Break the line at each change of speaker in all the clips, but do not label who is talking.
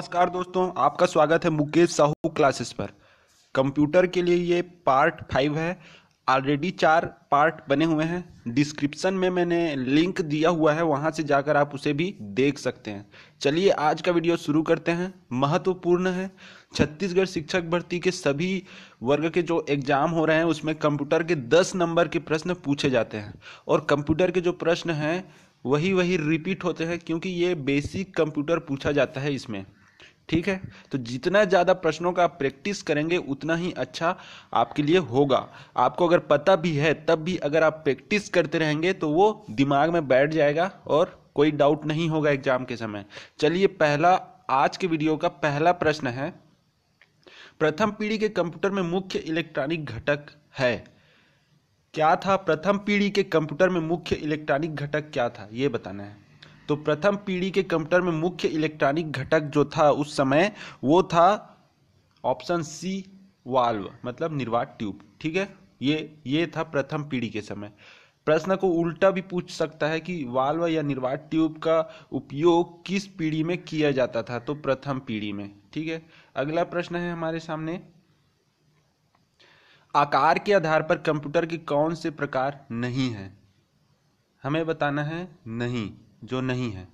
नमस्कार दोस्तों आपका स्वागत है मुकेश साहू क्लासेस पर कंप्यूटर के लिए ये पार्ट फाइव है ऑलरेडी चार पार्ट बने हुए हैं डिस्क्रिप्शन में मैंने लिंक दिया हुआ है वहाँ से जाकर आप उसे भी देख सकते हैं चलिए आज का वीडियो शुरू करते हैं महत्वपूर्ण है छत्तीसगढ़ शिक्षक भर्ती के सभी वर्ग के जो एग्जाम हो रहे हैं उसमें कंप्यूटर के दस नंबर के प्रश्न पूछे जाते हैं और कंप्यूटर के जो प्रश्न हैं वही वही रिपीट होते हैं क्योंकि ये बेसिक कंप्यूटर पूछा जाता है इसमें ठीक है तो जितना ज़्यादा प्रश्नों का आप प्रैक्टिस करेंगे उतना ही अच्छा आपके लिए होगा आपको अगर पता भी है तब भी अगर आप प्रैक्टिस करते रहेंगे तो वो दिमाग में बैठ जाएगा और कोई डाउट नहीं होगा एग्जाम के समय चलिए पहला आज के वीडियो का पहला प्रश्न है प्रथम पीढ़ी के कंप्यूटर में मुख्य इलेक्ट्रॉनिक घटक है क्या था प्रथम पीढ़ी के कंप्यूटर में मुख्य इलेक्ट्रॉनिक घटक क्या था ये बताना है तो प्रथम पीढ़ी के कंप्यूटर में मुख्य इलेक्ट्रॉनिक घटक जो था उस समय वो था ऑप्शन सी वाल्व मतलब निर्वात ट्यूब ठीक है ये ये था प्रथम पीढ़ी के समय प्रश्न को उल्टा भी पूछ सकता है कि वाल्व या निर्वात ट्यूब का उपयोग किस पीढ़ी में किया जाता था तो प्रथम पीढ़ी में ठीक है अगला प्रश्न है हमारे सामने आकार के आधार पर कंप्यूटर के कौन से प्रकार नहीं है हमें बताना है नहीं जो नहीं है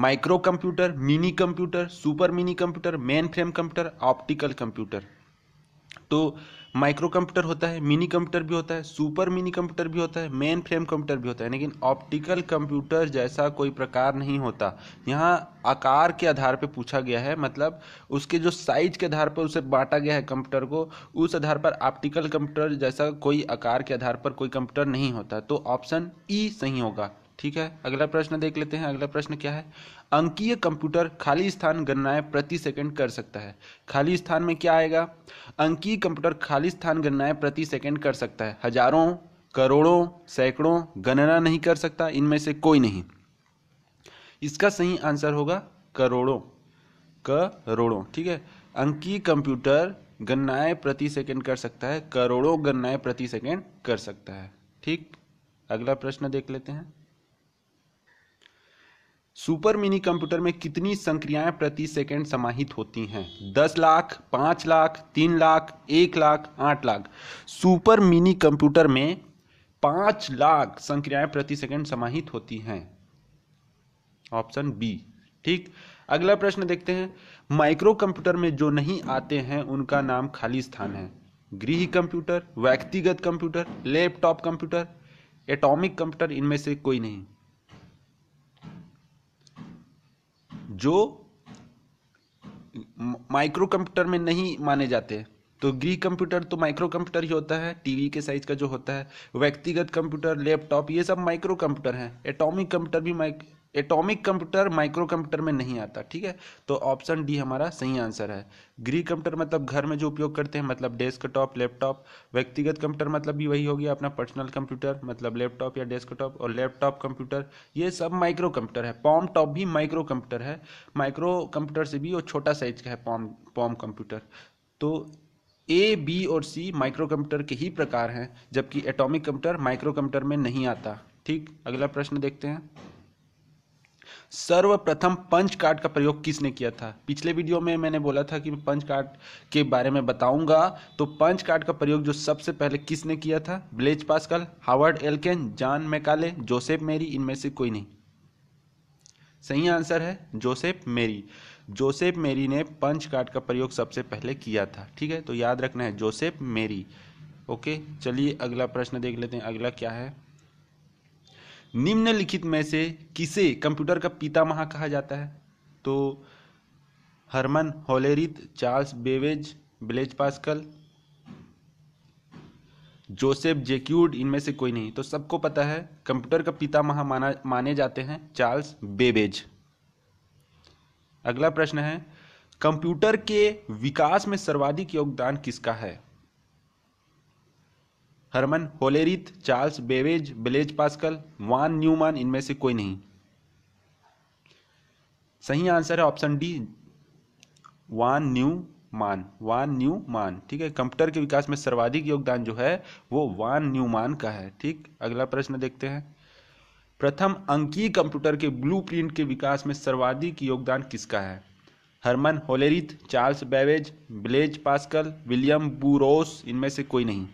micro computer mini computer super mini computer mainframe computer optical computer तो माइक्रो कंप्यूटर होता है मिनी कंप्यूटर भी होता है सुपर मिनी कंप्यूटर भी होता है मेन फ्रेम कंप्यूटर भी होता है लेकिन ऑप्टिकल कंप्यूटर जैसा कोई प्रकार नहीं होता यहाँ आकार के आधार पर पूछा गया है मतलब उसके जो साइज के आधार पर उसे बांटा गया है कंप्यूटर को उस आधार पर ऑप्टिकल कंप्यूटर जैसा कोई आकार के आधार पर कोई कंप्यूटर नहीं होता तो ऑप्शन ई e सही होगा ठीक है अगला प्रश्न देख लेते हैं अगला प्रश्न क्या है अंकीय कंप्यूटर खाली स्थान गणनाएं प्रति सेकंड कर सकता है खाली स्थान में क्या आएगा अंकीय कंप्यूटर खाली स्थान गणनाएं प्रति सेकंड कर सकता है हजारों करोड़ों सैकड़ों गणना नहीं कर सकता इनमें से कोई नहीं इसका सही आंसर होगा करोड़ों करोड़ों ठीक है अंकीय कंप्यूटर गणनाएं प्रति सेकंड कर सकता है करोड़ों गणनाएं प्रति सेकंड कर सकता है ठीक अगला प्रश्न देख लेते हैं सुपर मिनी कंप्यूटर में कितनी संक्रियाएं प्रति सेकंड समाहित होती हैं दस लाख पांच लाख तीन लाख एक लाख आठ लाख सुपर मिनी कंप्यूटर में पांच लाख संक्रियाएं प्रति सेकंड समाहित होती हैं ऑप्शन बी ठीक अगला प्रश्न देखते हैं माइक्रो कंप्यूटर में जो नहीं आते हैं उनका नाम खाली स्थान है गृह कंप्यूटर व्यक्तिगत computer laptop computer atomic computer इनमें से कोई नहीं जो माइक्रो कंप्यूटर में नहीं माने जाते तो गृह कंप्यूटर तो माइक्रो कंप्यूटर ही होता है टीवी के साइज का जो होता है व्यक्तिगत कंप्यूटर लैपटॉप ये सब माइक्रो कंप्यूटर हैं एटॉमिक कंप्यूटर भी mic atomic computer micro computer में नहीं आता ठीक है तो ऑप्शन डी हमारा सही आंसर है गृह कंप्यूटर मतलब घर में जो उपयोग करते हैं मतलब डेस्कटॉप लैपटॉप व्यक्तिगत कंप्यूटर मतलब भी वही हो गया अपना पर्सनल कंप्यूटर मतलब लैपटॉप या डेस्कटॉप और लैपटॉप कंप्यूटर ये सब माइक्रो कंप्यूटर है पॉम टॉप भी माइक्रो कंप्यूटर है माइक्रो कंप्यूटर से भी वो छोटा साइज का है पॉम पॉम कंप्यूटर तो ए बी और सी माइक्रो कंप्यूटर के ही प्रकार हैं जबकि एटॉमिक कंप्यूटर माइक्रो कंप्यूटर में नहीं आता ठीक अगला प्रश्न देखते हैं सर्वप्रथम पंच कार्ड का प्रयोग किसने किया था पिछले वीडियो में मैंने बोला था कि मैं पंच कार्ड के बारे में बताऊंगा तो पंच कार्ड का प्रयोग जो सबसे पहले किसने किया था Blaise Pascal Howard Aiken John Mauchly Joseph Marie इनमें से कोई नहीं सही आंसर है जोसेफ मेरी जोसेफ मेरी ने पंच कार्ड का प्रयोग सबसे पहले किया था ठीक है तो याद रखना है जोसेफ मेरी ओके चलिए अगला प्रश्न देख लेते हैं अगला क्या है निम्नलिखित में से किसे कंप्यूटर का पितामह कहा जाता है तो Herman Hollerith Charles Babbage Blaise Pascal Joseph Jacquard इनमें से कोई नहीं तो सबको पता है कंप्यूटर का महा माना माने जाते हैं चार्ल्स बेबेज अगला प्रश्न है कंप्यूटर के विकास में सर्वाधिक योगदान किसका है Herman Hollerith Charles Babbage Blaise Pascal von Neumann इनमें से कोई नहीं सही आंसर है ऑप्शन डी वान न्यू मान वान न्यू मान ठीक है कंप्यूटर के विकास में सर्वाधिक योगदान जो है वो वान न्यू मान का है ठीक अगला प्रश्न देखते हैं प्रथम अंकीय कंप्यूटर के ब्लूप्रिंट के विकास में सर्वाधिक योगदान किसका है Herman Hollerith Charles Babbage Blaise Pascal William Burroughs इनमें से कोई नहीं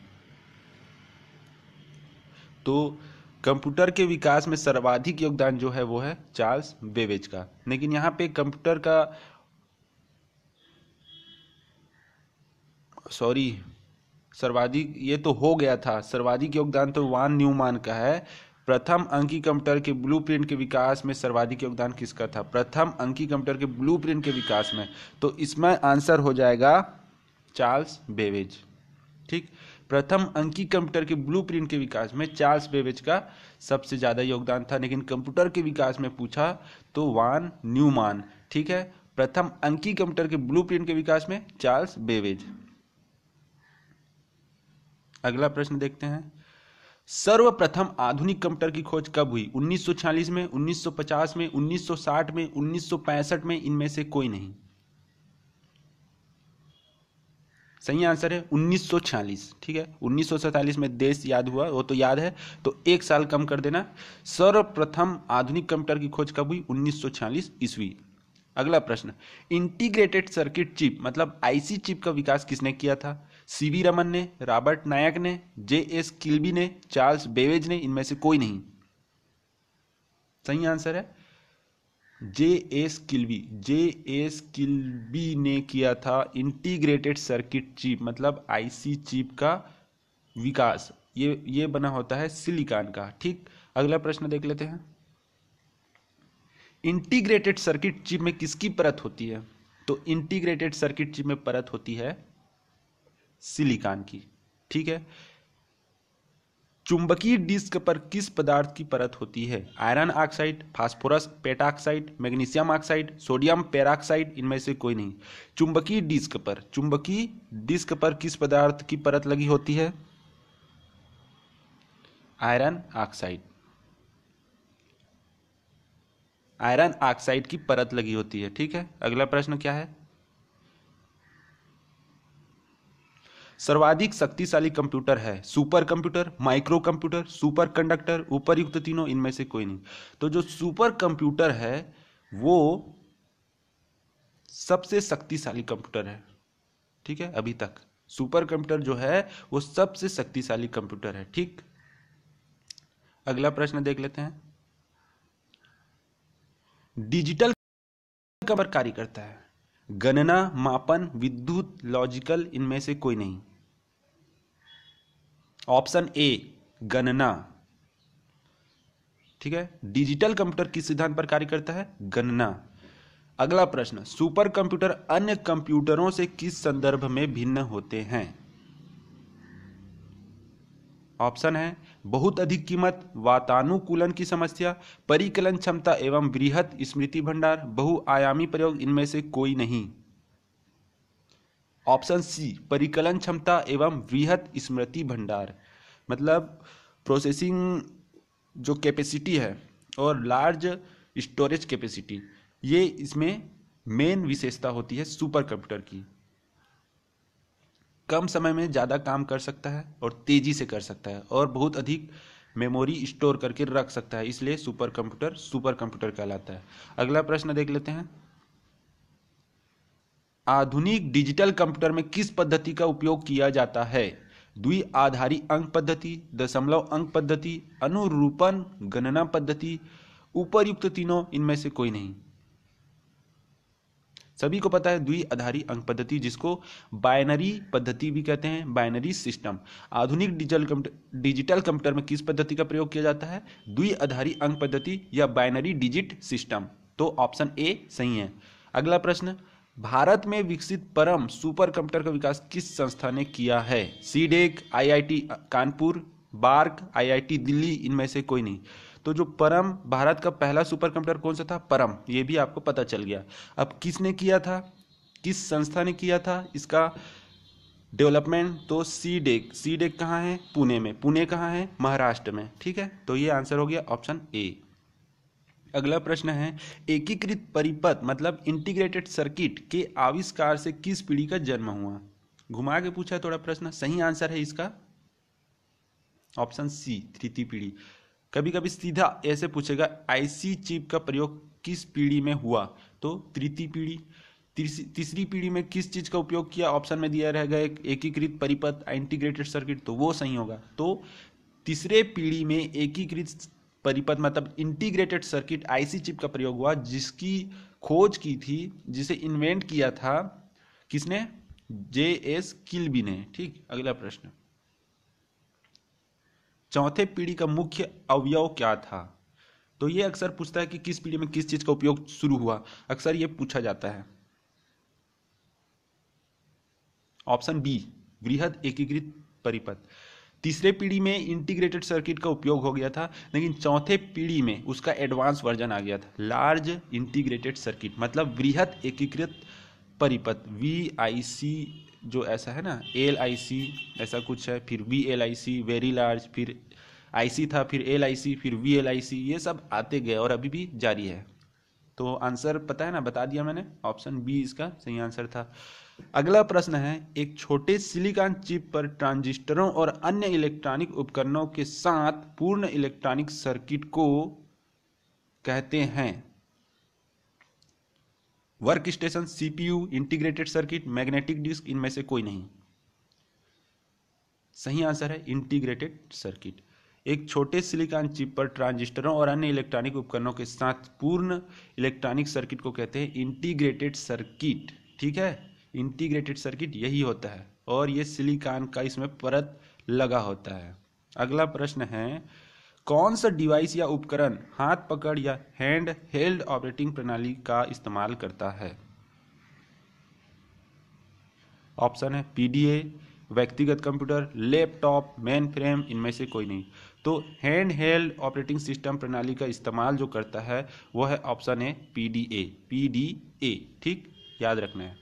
तो कंप्यूटर के विकास में सर्वाधिक योगदान जो है वो है चार्ल्स बेबेज का लेकिन यहाँ पे कंप्यूटर का सॉरी सर्वाधिक ये तो हो गया था सर्वाधिक योगदान तो वान न्यूमान का है प्रथम अंकी कंप्यूटर के ब्लूप्रिंट के विकास में सर्वाधिक योगदान किसका था प्रथम अंकी कंप्यूटर के ब्लूप्रिंट के विकास में तो इसमें आंसर हो जाएगा चार्ल्स बेवेज ठीक प्रथम अंकी कंप्यूटर के ब्लूप्रिंट के विकास में चार्ल्स बेबेज का सबसे ज़्यादा योगदान था लेकिन कंप्यूटर के विकास में पूछा तो वान न्यूमान ठीक है प्रथम अंकी कंप्यूटर के ब्लूप्रिंट के विकास में चार्ल्स बेबेज अगला प्रश्न देखते हैं सर्वप्रथम आधुनिक कंप्यूटर की खोज कब हुई 1946 में 1950 में 1960 में 1965 में इनमें से कोई नहीं सही आंसर है 1946 ठीक है 1947 में देश याद हुआ वो तो याद है तो एक साल कम कर देना सर्वप्रथम आधुनिक कंप्यूटर की खोज कब हुई 1946 ईस्वी अगला प्रश्न इंटीग्रेटेड सर्किट चिप मतलब आईसी चिप का विकास किसने किया था सीवी रमन ने रॉबर्ट नायक ने जे एस किल्बी ने चार्ल्स बेवेज ने इनमें से कोई नहीं सही आंसर है J S Kilby J S Kilby ने किया था इंटीग्रेटेड सर्किट चिप मतलब आईसी चिप का विकास ये ये बना होता है सिलिकॉन का ठीक अगला प्रश्न देख लेते हैं इंटीग्रेटेड सर्किट चिप में किसकी परत होती है तो इंटीग्रेटेड सर्किट चिप में परत होती है सिलिकॉन की ठीक है चुंबकीय डिस्क पर किस पदार्थ की परत होती है iron oxide phosphorus pentoxide magnesium oxide sodium peroxide इनमें से कोई नहीं चुंबकीय डिस्क पर चुंबकीय डिस्क पर किस पदार्थ की परत लगी होती है आयरन ऑक्साइड आयरन ऑक्साइड की परत लगी होती है ठीक है अगला प्रश्न क्या है सर्वाधिक शक्तिशाली कंप्यूटर है super computer micro computer super conductor उपरयुक्त तीनों इनमें से कोई नहीं तो जो सुपर कंप्यूटर है वो सबसे शक्तिशाली कंप्यूटर है ठीक है अभी तक सुपर कंप्यूटर जो है वो सबसे शक्तिशाली कंप्यूटर है ठीक अगला प्रश्न देख लेते हैं डिजिटल कवर कार्य करता है गणना मापन विद्युत लॉजिकल इनमें से कोई नहीं ऑप्शन ए गणना ठीक है डिजिटल कंप्यूटर किस सिद्धांत पर कार्य करता है गणना अगला प्रश्न सुपर कंप्यूटर अन्य कंप्यूटरों से किस संदर्भ में भिन्न होते हैं ऑप्शन है बहुत अधिक कीमत वातानुकूलन की समस्या परिकलन क्षमता एवं वृहत स्मृति भंडार बहुआयामी प्रयोग इनमें से कोई नहीं ऑप्शन सी परिकलन क्षमता एवं वृहत स्मृति भंडार मतलब प्रोसेसिंग जो कैपेसिटी है और लार्ज स्टोरेज कैपेसिटी ये इसमें मेन विशेषता होती है सुपर कंप्यूटर की कम समय में ज़्यादा काम कर सकता है और तेज़ी से कर सकता है और बहुत अधिक मेमोरी स्टोर करके रख सकता है इसलिए सुपर कंप्यूटर सुपर कंप्यूटर कहलाता है अगला प्रश्न देख लेते हैं आधुनिक डिजिटल कंप्यूटर में किस पद्धति का उपयोग किया जाता है द्वि आधारी अंक पद्धति दशमलव अंक पद्धति अनुरूपण गणना पद्धति उपरयुक्त तीनों इनमें से कोई नहीं सभी को पता है द्वि आधारी अंक पद्धति जिसको बाइनरी पद्धति भी कहते हैं बाइनरी सिस्टम आधुनिक डिजिटल डिजिटल कंप्यूटर में किस पद्धति का प्रयोग किया जाता है द्वि आधारी अंक पद्धति या बाइनरी डिजिट सिस्टम तो ऑप्शन ए सही है अगला प्रश्न भारत में विकसित परम सुपर कंप्यूटर का विकास किस संस्था ने किया है CDAC IIT Kanpur BARC IIT Delhi इनमें से कोई नहीं तो जो परम भारत का पहला सुपर कंप्यूटर कौन सा था परम ये भी आपको पता चल गया अब किसने किया था किस संस्था ने किया था इसका डेवलपमेंट तो सी डेक सी डेक कहाँ है पुणे में पुणे कहाँ है महाराष्ट्र में ठीक है तो ये आंसर हो गया ऑप्शन ए अगला प्रश्न है एकीकृत परिपथ मतलब इंटीग्रेटेड सर्किट के आविष्कार से किस पीढ़ी का जन्म हुआ घुमा के पूछा थोड़ा प्रश्न सही आंसर है इसका ऑप्शन सी तृतीय पीढ़ी कभी कभी सीधा ऐसे पूछेगा आईसी चिप का प्रयोग किस पीढ़ी में हुआ तो तृतीय पीढ़ी तीसरी पीढ़ी में किस चीज़ का उपयोग किया ऑप्शन में दिया रहेगा एक एकीकृत परिपथ इंटीग्रेटेड सर्किट तो वो सही होगा तो तीसरे पीढ़ी में एकीकृत परिपथ मतलब इंटीग्रेटेड सर्किट आईसी चिप का प्रयोग हुआ जिसकी खोज की थी जिसे इन्वेंट किया था किसने जे एस किलबी ने ठीक अगला प्रश्न चौथे पीढ़ी का मुख्य अवयव क्या था तो ये अक्सर पूछता है कि किस पीढ़ी में किस चीज का उपयोग शुरू हुआ अक्सर ये पूछा जाता है ऑप्शन बी वृहद एकीकृत परिपथ तीसरे पीढ़ी में इंटीग्रेटेड सर्किट का उपयोग हो गया था लेकिन चौथे पीढ़ी में उसका एडवांस वर्जन आ गया था लार्ज इंटीग्रेटेड सर्किट मतलब वृहत एकीकृत परिपथ वी आई सी जो ऐसा है ना एल आई सी ऐसा कुछ है फिर V L I C very large फिर आई सी था फिर एल आई सी फिर वी एल आई सी ये सब आते गए और अभी भी जारी है तो आंसर पता है ना बता दिया मैंने ऑप्शन बी इसका सही आंसर था अगला प्रश्न है एक छोटे सिलिकॉन चिप पर ट्रांजिस्टरों और अन्य इलेक्ट्रॉनिक उपकरणों के साथ पूर्ण इलेक्ट्रॉनिक सर्किट को कहते हैं work station CPU integrated circuit magnetic disk इनमें से कोई नहीं सही आंसर है इंटीग्रेटेड सर्किट एक छोटे सिलिकॉन चिप पर ट्रांजिस्टरों और अन्य इलेक्ट्रॉनिक उपकरणों के साथ पूर्ण इलेक्ट्रॉनिक सर्किट को कहते हैं इंटीग्रेटेड सर्किट ठीक है इंटीग्रेटेड सर्किट यही होता है और ये सिलिकॉन का इसमें परत लगा होता है अगला प्रश्न है कौन सा डिवाइस या उपकरण हाथ पकड़ या हैंड हेल्ड ऑपरेटिंग प्रणाली का इस्तेमाल करता है ऑप्शन है पीडीए व्यक्तिगत कंप्यूटर लैपटॉप मेन फ्रेम इनमें से कोई नहीं तो हैंड हेल्ड ऑपरेटिंग सिस्टम प्रणाली का इस्तेमाल जो करता है वह है ऑप्शन है पीडीए पीडीए ठीक याद रखना है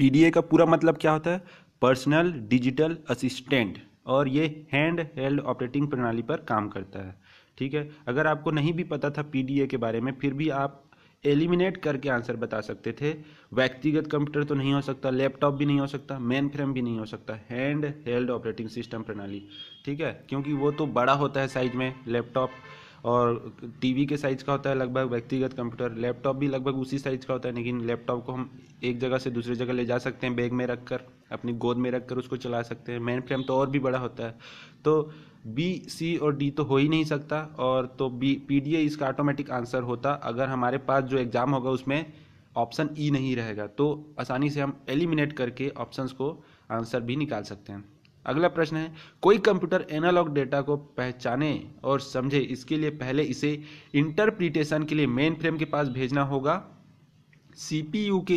पीडीए का पूरा मतलब क्या होता है पर्सनल डिजिटल असिस्टेंट और ये हैंड हेल्ड ऑपरेटिंग प्रणाली पर काम करता है ठीक है अगर आपको नहीं भी पता था पीडीए के बारे में फिर भी आप एलिमिनेट करके आंसर बता सकते थे व्यक्तिगत कंप्यूटर तो नहीं हो सकता लैपटॉप भी नहीं हो सकता मेन फ्रेम भी नहीं हो सकता हैंड हेल्ड ऑपरेटिंग सिस्टम प्रणाली ठीक है क्योंकि वो तो बड़ा होता है साइज में लैपटॉप और टीवी के साइज़ का होता है लगभग व्यक्तिगत कंप्यूटर लैपटॉप भी लगभग उसी साइज़ का होता है लेकिन लैपटॉप को हम एक जगह से दूसरी जगह ले जा सकते हैं बैग में रख कर अपनी गोद में रख कर उसको चला सकते हैं मेन फ्रेम तो और भी बड़ा होता है तो बी सी और डी तो हो ही नहीं सकता और तो बी पी डी ए इसका ऑटोमेटिक आंसर होता अगर हमारे पास जो एग्ज़ाम होगा उसमें ऑप्शन ई e नहीं रहेगा तो आसानी से हम एलिमिनेट करके ऑप्शंस को आंसर भी निकाल सकते हैं अगला प्रश्न है कोई कंप्यूटर एनालॉग डेटा को पहचाने और समझे इसके लिए पहले इसे इंटरप्रिटेशन के लिए मेन फ्रेम के पास भेजना होगा सीपीयू के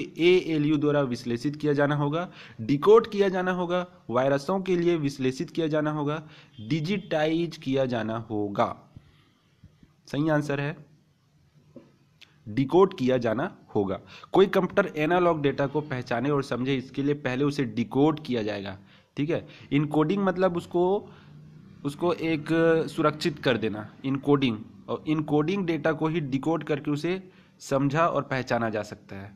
यू द्वारा विश्लेषित किया जाना होगा डिकोड किया जाना होगा वायरसों के लिए विश्लेषित किया जाना होगा डिजिटाइज किया जाना होगा सही आंसर है डिकोड किया जाना होगा कोई कंप्यूटर एनालॉग डेटा को पहचाने और समझे इसके लिए पहले उसे डिकोड किया जाएगा ठीक है इनकोडिंग मतलब उसको उसको एक सुरक्षित कर देना इनकोडिंग और इनकोडिंग डेटा को ही डिकोड करके उसे समझा और पहचाना जा सकता है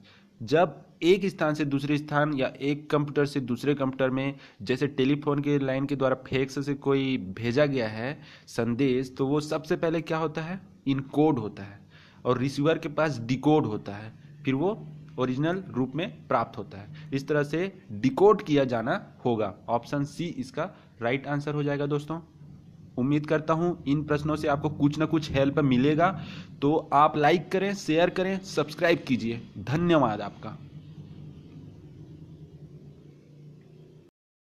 जब एक स्थान से दूसरे स्थान या एक कंप्यूटर से दूसरे कंप्यूटर में जैसे टेलीफोन के लाइन के द्वारा फेक्स से कोई भेजा गया है संदेश तो वो सबसे पहले क्या होता है इनकोड होता है और रिसीवर के पास डिकोड होता है फिर वो ओरिजिनल रूप में प्राप्त होता है इस तरह से डिकोड किया जाना होगा ऑप्शन सी इसका राइट आंसर हो जाएगा दोस्तों उम्मीद करता हूं इन प्रश्नों से आपको कुछ ना कुछ हेल्प मिलेगा तो आप लाइक करें शेयर करें सब्सक्राइब कीजिए धन्यवाद आपका